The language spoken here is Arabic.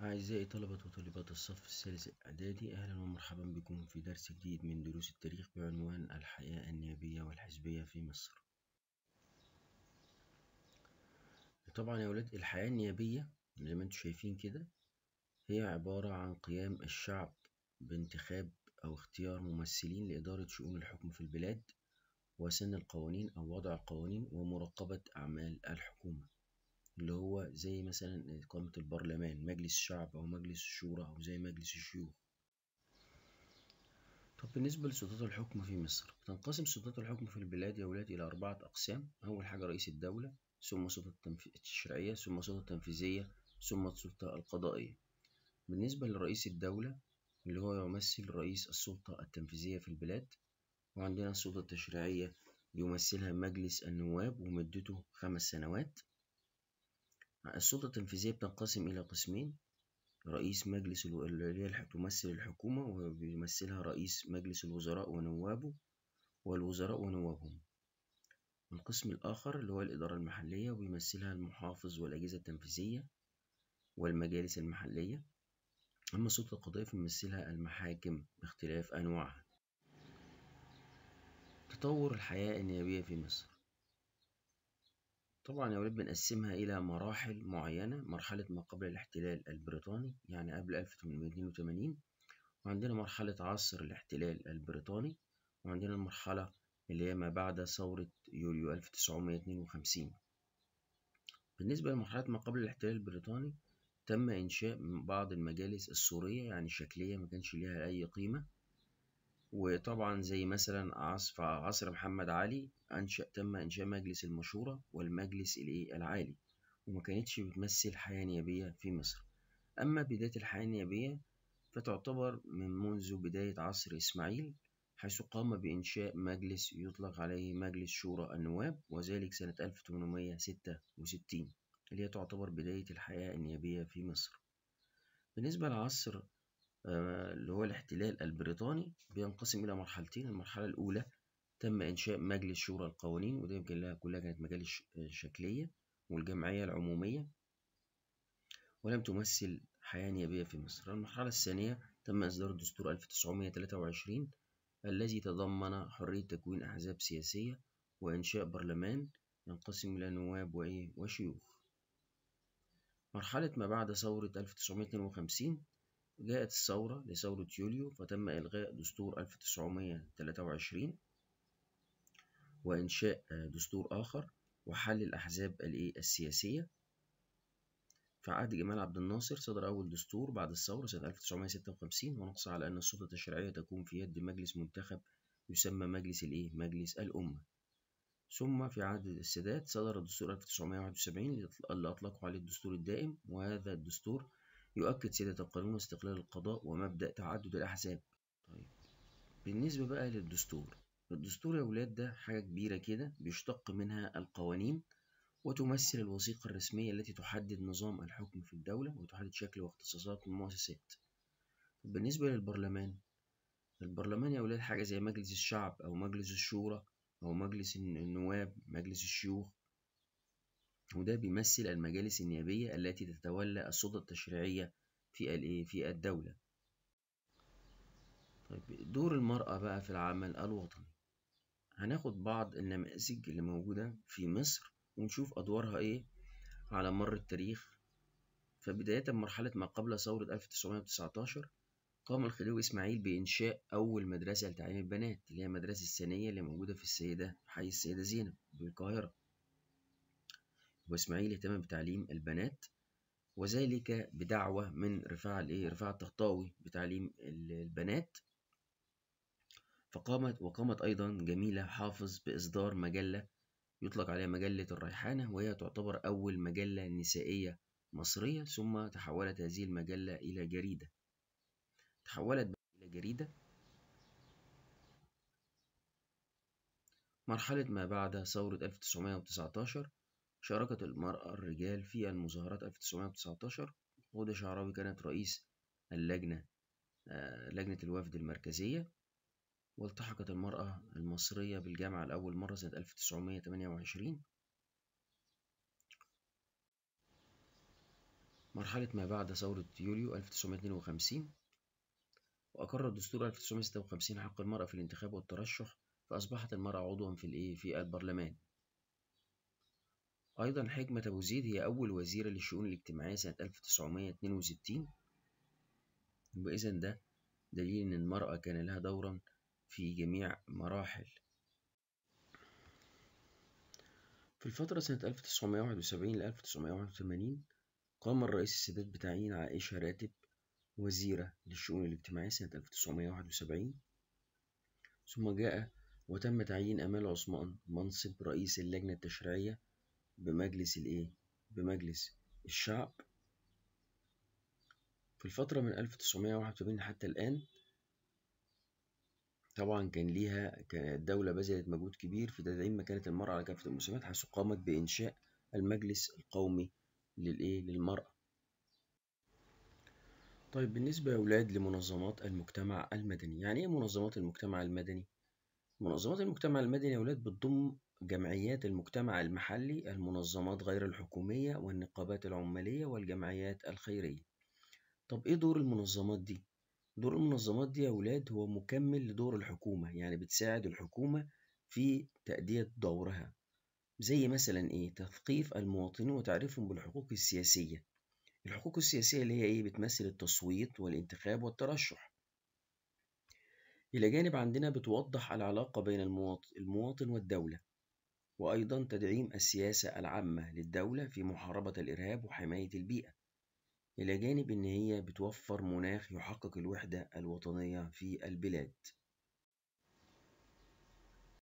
أعزائي طلبة وطالبات الصف الثالث الإعدادي أهلا ومرحبا بكم في درس جديد من دروس التاريخ بعنوان الحياة النيابية والحزبية في مصر طبعا يا ولاد الحياة النيابية زي ما انتم شايفين كده هي عبارة عن قيام الشعب بانتخاب أو اختيار ممثلين لإدارة شؤون الحكم في البلاد وسن القوانين أو وضع القوانين ومراقبة أعمال الحكومة اللي هو زي مثلا إقامة البرلمان مجلس الشعب أو مجلس الشورى أو زي مجلس الشيوخ طب بالنسبة لسلطات الحكم في مصر تنقسم سلطات الحكم في البلاد يا ولاد إلى أربعة أقسام أول حاجة رئيس الدولة ثم السلطة التنف... التشريعية ثم السلطة التنفيذية ثم السلطة القضائية بالنسبة لرئيس الدولة اللي هو يمثل رئيس السلطة التنفيذية في البلاد وعندنا السلطة التشريعية يمثلها مجلس النواب ومدته خمس سنوات السلطة التنفيذية بتنقسم إلى قسمين رئيس مجلس هي تمثل الحكومة وبيمثلها رئيس مجلس الوزراء ونوابه والوزراء ونوابهم القسم الآخر اللي هو الإدارة المحلية وبيمثلها المحافظ والأجهزة التنفيذية والمجالس المحلية أما السلطة القضائية فبيمثلها المحاكم باختلاف أنواعها تطور الحياة النيابية في مصر طبعا يا ولاد بنقسمها إلى مراحل معينة مرحلة ما قبل الاحتلال البريطاني يعني قبل 1882 وعندنا مرحلة عصر الاحتلال البريطاني وعندنا المرحلة اللي هي ما بعد ثورة يوليو 1952 بالنسبة لمرحلة ما قبل الاحتلال البريطاني تم إنشاء بعض المجالس السورية يعني شكلية ما كانش ليها أي قيمة وطبعا زي مثلا عصر عصر محمد علي أنشأ تم إنشاء مجلس المشورة والمجلس العالي وما كانتش بتمثل حياة نيابية في مصر أما بداية الحياة النيابية فتعتبر من منذ بداية عصر إسماعيل حيث قام بإنشاء مجلس يطلق عليه مجلس شورى النواب وذلك سنة 1866 اللي هي تعتبر بداية الحياة النيابية في مصر بالنسبة لعصر آه، اللي هو الاحتلال البريطاني بينقسم إلى مرحلتين المرحلة الأولى تم إنشاء مجلس شورى القوانين وده يمكن لها كلها كانت مجالس آه، شكلية والجمعية العمومية ولم تمثل حياة نيابية في مصر المرحلة الثانية تم إصدار الدستور 1923 الذي تضمن حرية تكوين أحزاب سياسية وإنشاء برلمان ينقسم إلى نواب وإيه وشيوخ مرحلة ما بعد ثورة 1952 جاءت الثورة لثورة يوليو فتم إلغاء دستور 1923 وإنشاء دستور آخر وحل الأحزاب السياسية في عهد جمال عبد الناصر صدر أول دستور بعد الثورة سنة 1956 ونص على أن السلطة التشريعية تكون في يد مجلس منتخب يسمى مجلس الإيه؟ مجلس الأمة ثم في عهد السادات صدر الدستور 1971 اللي أطلقوا عليه الدستور الدائم وهذا الدستور يؤكد سيادة القانون استقلال القضاء ومبدأ تعدد الأحزاب طيب بالنسبة بقى للدستور الدستور يا ولاد ده حاجة كبيرة كده بيشتق منها القوانين وتمثل الوثيقة الرسمية التي تحدد نظام الحكم في الدولة وتحدد شكل واختصاصات المؤسسات بالنسبة للبرلمان البرلمان يا ولاد حاجة زي مجلس الشعب أو مجلس الشورى أو مجلس النواب مجلس الشيوخ وده بيمثل المجالس النيابية التي تتولى السلطة التشريعية في إيه، في الدولة طيب دور المرأة بقى في العمل الوطني هناخد بعض النماذج اللي موجودة في مصر ونشوف أدوارها إيه على مر التاريخ فبداية مرحلة ما قبل ثورة 1919 قام الخديوي إسماعيل بإنشاء أول مدرسة لتعليم البنات اللي هي المدرسة الثانية اللي موجودة في السيدة حي السيدة زينب بالقاهرة وإسماعيل اهتم بتعليم البنات وذلك بدعوة من رفاعة الإيه رفاعة التخطاوي بتعليم البنات فقامت وقامت أيضا جميلة حافظ بإصدار مجلة يطلق عليها مجلة الريحانة وهي تعتبر أول مجلة نسائية مصرية ثم تحولت هذه المجلة إلى جريدة تحولت إلى جريدة مرحلة ما بعد ثورة 1919 شاركت المرأة الرجال في المظاهرات 1919 هدى شعراوي كانت رئيس اللجنة آه، لجنة الوفد المركزية والتحقت المرأة المصرية بالجامعة لأول مرة سنة 1928 مرحلة ما بعد ثورة يوليو 1952 وأقر الدستور 1956 حق المرأة في الانتخاب والترشح فأصبحت المرأة عضوا في الإيه في البرلمان أيضا حكمة أبو زيد هي أول وزيرة للشؤون الاجتماعية سنة 1962 يبقى ده دليل إن المرأة كان لها دورا في جميع مراحل في الفترة سنة 1971 ل 1981 قام الرئيس السادات بتعيين عائشة راتب وزيرة للشؤون الاجتماعية سنة 1971 ثم جاء وتم تعيين أمال عثمان منصب رئيس اللجنة التشريعية بمجلس الايه بمجلس الشعب في الفترة من 1981 حتى الآن طبعا كان ليها الدولة بذلت مجهود كبير في تدعيم مكانة المرأة على كافة المسميات حيث قامت بإنشاء المجلس القومي للإيه للمرأة طيب بالنسبة يا أولاد لمنظمات المجتمع المدني يعني إيه منظمات المجتمع المدني؟ منظمات المجتمع المدني يا ولاد بتضم جمعيات المجتمع المحلي المنظمات غير الحكومية والنقابات العمالية والجمعيات الخيرية طب ايه دور المنظمات دي؟ دور المنظمات دي يا ولاد هو مكمل لدور الحكومة يعني بتساعد الحكومة في تأدية دورها زي مثلا ايه تثقيف المواطنين وتعريفهم بالحقوق السياسية الحقوق السياسية اللي هي ايه بتمثل التصويت والانتخاب والترشح إلى جانب عندنا بتوضح العلاقة بين المواطن والدولة وأيضا تدعيم السياسة العامة للدولة في محاربة الإرهاب وحماية البيئة إلى جانب إن هي بتوفر مناخ يحقق الوحدة الوطنية في البلاد